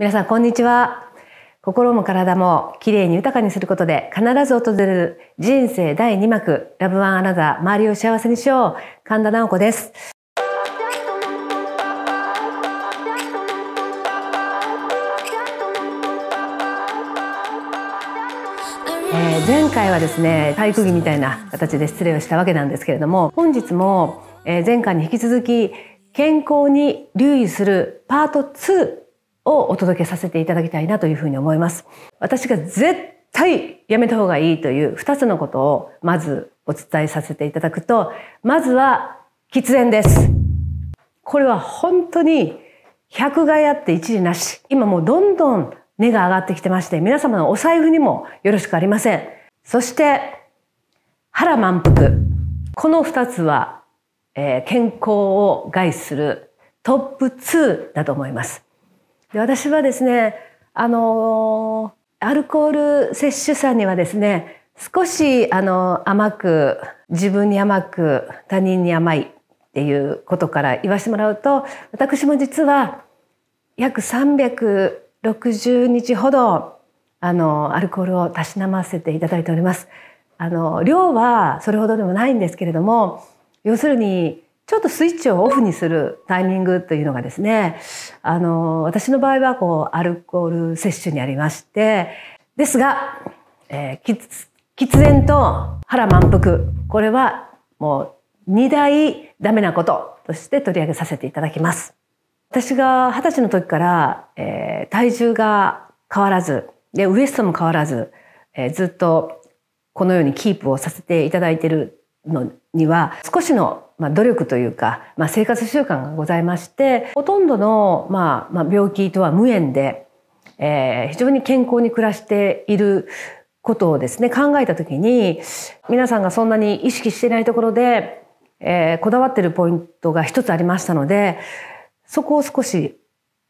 皆さんこんにちは心も体もきれいに豊かにすることで必ず訪れる人生第2幕ラブワンアナザー周りを幸せにしよう神田直子ですえ前回はですね体育着みたいな形で失礼をしたわけなんですけれども本日も前回に引き続き健康に留意するパート2をお届けさせていただきたいなというふうに思います。私が絶対やめた方がいいという二つのことをまずお伝えさせていただくと、まずは喫煙です。これは本当に百害あって一理なし。今もうどんどん値が上がってきてまして、皆様のお財布にもよろしくありません。そして、腹満腹。この二つは、えー、健康を害するトップ2だと思います。で私はですねあのアルコール摂取さんにはですね少しあの甘く自分に甘く他人に甘いっていうことから言わせてもらうと私も実は約360日ほどあのアルコールをたしなませていただいております。あの量はそれほどでもないんですけれども要するにちょっとスイッチをオフにするタイミングというのがですねあの私の場合はこうアルコール摂取にありましてですが、えー、喫煙と腹満腹これはもう二大ダメなこととして取り上げさせていただきます。私が二十歳の時から、えー、体重が変わらずでウエストも変わらず、えー、ずっとこのようにキープをさせていただいているのには少しのまあ、努力というか、まあ、生活習慣がございましてほとんどの、まあまあ、病気とは無縁で、えー、非常に健康に暮らしていることをですね考えた時に皆さんがそんなに意識していないところで、えー、こだわっているポイントが一つありましたのでそこを少し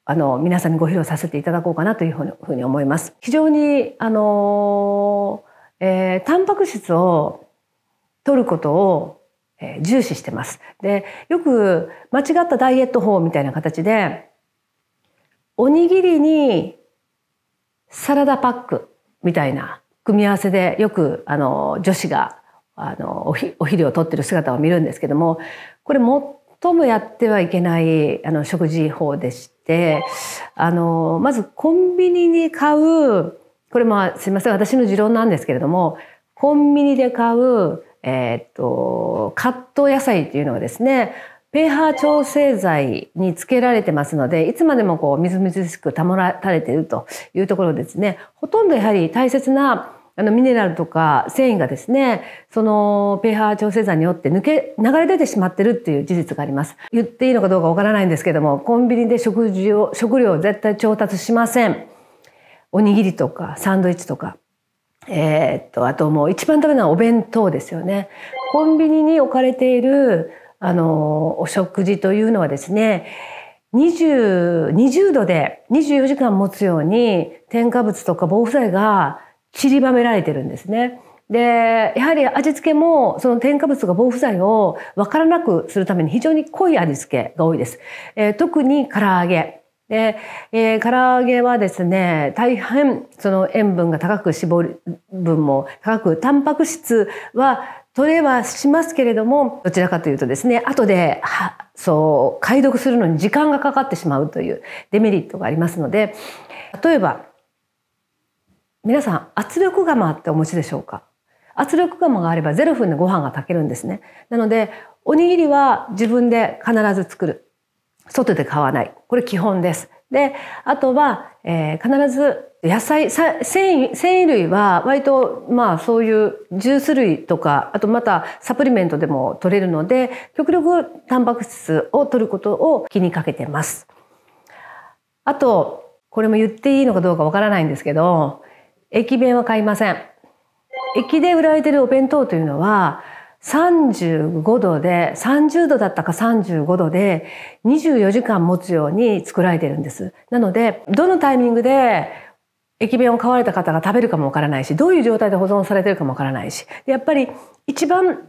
あの皆さんにご披露させていただこうかなというふうにふうに思います。非常にあのー、えー、タンパク質を取ることを重視してます。で、よく間違ったダイエット法みたいな形で、おにぎりにサラダパックみたいな組み合わせでよくあの女子があのおひお昼をとってる姿を見るんですけどもこれ最もやってはいけないあの食事法でしてあのまずコンビニに買うこれもすいません私の持論なんですけれどもコンビニで買うえっと、カット野菜というのはですね、ハー調整剤につけられてますので、いつまでもこう、みずみずしく保たれているというところですね。ほとんどやはり大切なあのミネラルとか繊維がですね、そのペーハー調整剤によって抜け、流れ出てしまってるっていう事実があります。言っていいのかどうかわからないんですけども、コンビニで食事を、食料を絶対調達しません。おにぎりとかサンドイッチとか。えー、っとあともう一番食べるのはお弁当ですよね。コンビニに置かれているあのお食事というのはですね 20, 20度で24時間持つように添加物とか防腐剤が散りばめられてるんですね。で、やはり味付けも、その添加物とか防腐剤を分からなくするために非常に濃い味付けが多いです。えー、特に唐揚げ。で、えー、唐揚げはですね、大変その塩分が高く脂肪分も高く、タンパク質は取れはしますけれども、どちらかというとですね、後で、そう、解読するのに時間がかかってしまうというデメリットがありますので、例えば、皆さん圧力釜ってお持ちでしょうか圧力釜があれば0分でご飯が炊けるんですね。なので、おにぎりは自分で必ず作る。外で買わない。これ基本です。で、あとは、えー、必ず野菜、繊維、繊維類は割と、まあそういうジュース類とか、あとまたサプリメントでも取れるので、極力タンパク質を取ることを気にかけてます。あと、これも言っていいのかどうかわからないんですけど、駅弁は買いません。駅で売られてるお弁当というのは、35度で、30度だったか35度で、24時間持つように作られてるんです。なので、どのタイミングで駅弁を買われた方が食べるかもわからないし、どういう状態で保存されてるかもわからないし、やっぱり一番、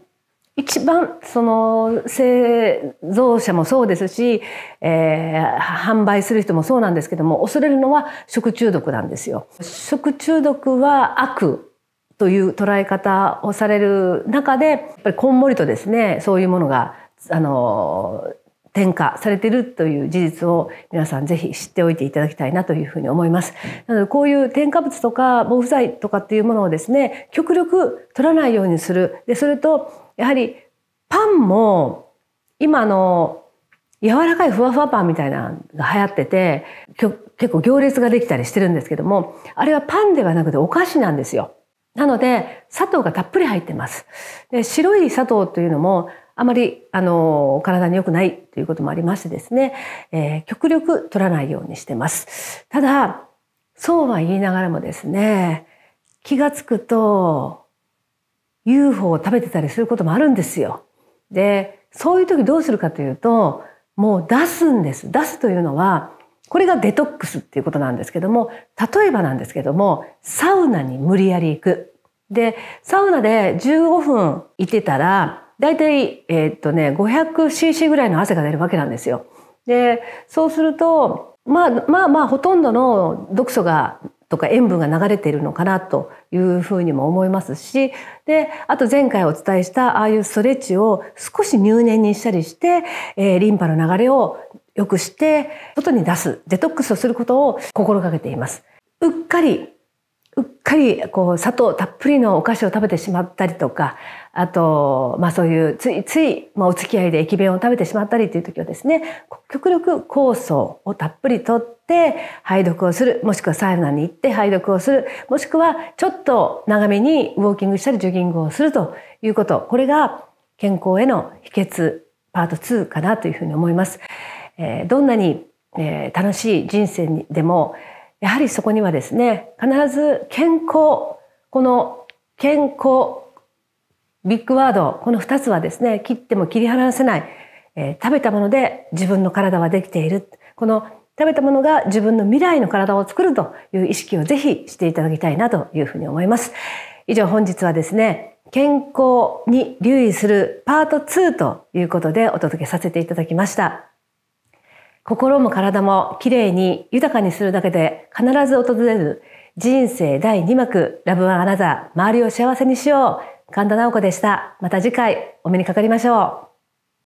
一番、その、製造者もそうですし、えー、販売する人もそうなんですけども、恐れるのは食中毒なんですよ。食中毒は悪という捉え方をされる中でやっぱりこんもりとですねそういうものがあの転嫁されてるという事実を皆さんぜひ知っておいていただきたいなというふうに思います。なのでこういう添加物とか防腐剤とかっていうものをですね極力取らないようにする。でそれとやはりパンも今の柔らかいふわふわパンみたいなのが流行ってて結構行列ができたりしてるんですけどもあれはパンではなくてお菓子なんですよ。なので砂糖がたっぷり入ってます。で白い砂糖というのもあまりあの体に良くないということもありましてですね、えー、極力取らないようにしてます。ただそうは言いながらもですね気が付くと UFO を食べてたりすることもあるんですよ。でそういう時どうするかというともう出すんです。出すというのはこれがデトックスっていうことなんですけども例えばなんですけどもサウナに無理やり行く。でサウナで15分いてたらたい、えー、っとね、500cc ぐらいの汗が出るわけなんですよ。でそうするとまあまあまあほとんどの毒素がとか塩分が流れているのかなというふうにも思いますしであと前回お伝えしたああいうストレッチを少し入念にしたりして、えー、リンパの流れを良くして、外に出す、デトックスをすることを心がけています。うっかり、うっかり、こう、砂糖たっぷりのお菓子を食べてしまったりとか、あと、まあそういう、ついつい、まあお付き合いで駅弁を食べてしまったりという時はですね、極力酵素をたっぷりとって、拝毒をする、もしくはサウナに行って拝毒をする、もしくはちょっと長めにウォーキングしたりジョギングをするということ、これが健康への秘訣パート2かなというふうに思います。えどんなに、え楽しい人生にでもやはりそこにはですね必ず健康この健康ビッグワードこの2つはですね切っても切り離せない、え食べたもので自分の体はできているこの食べたものが自分の未来の体を作るという意識をぜひしていただきたいなというふうに思います。以上本日はですね健康に留意するパート2ということでお届けさせていただきました。心も体もきれいに豊かにするだけで必ず訪れる人生第2幕ラブワンアナザー周りを幸せにしよう神田直子でしたまた次回お目にかかりましょう